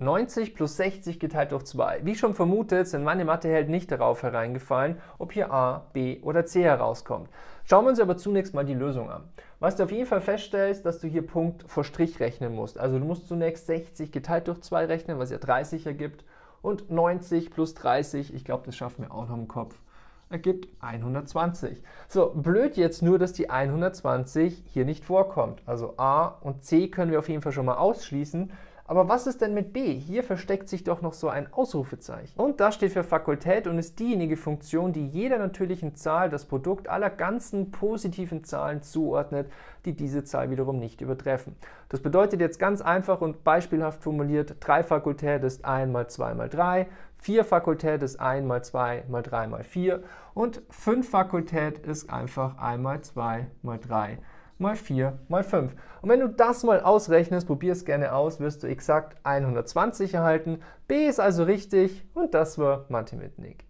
90 plus 60 geteilt durch 2. Wie schon vermutet, sind meine Matheheld nicht darauf hereingefallen, ob hier a, b oder c herauskommt. Schauen wir uns aber zunächst mal die Lösung an. Was du auf jeden Fall feststellst, dass du hier Punkt vor Strich rechnen musst. Also du musst zunächst 60 geteilt durch 2 rechnen, was ja 30 ergibt. Und 90 plus 30, ich glaube, das schaffen wir auch noch im Kopf, ergibt 120. So, blöd jetzt nur, dass die 120 hier nicht vorkommt. Also a und c können wir auf jeden Fall schon mal ausschließen. Aber was ist denn mit B? Hier versteckt sich doch noch so ein Ausrufezeichen. Und das steht für Fakultät und ist diejenige Funktion, die jeder natürlichen Zahl das Produkt aller ganzen positiven Zahlen zuordnet, die diese Zahl wiederum nicht übertreffen. Das bedeutet jetzt ganz einfach und beispielhaft formuliert, 3 Fakultät ist 1 mal 2 mal 3, 4 Fakultät ist 1 mal 2 mal 3 mal 4 und 5 Fakultät ist einfach 1 mal 2 mal 3 mal 4 mal 5. Und wenn du das mal ausrechnest, probier es gerne aus, wirst du exakt 120 erhalten. B ist also richtig und das war Mathe mit Nick.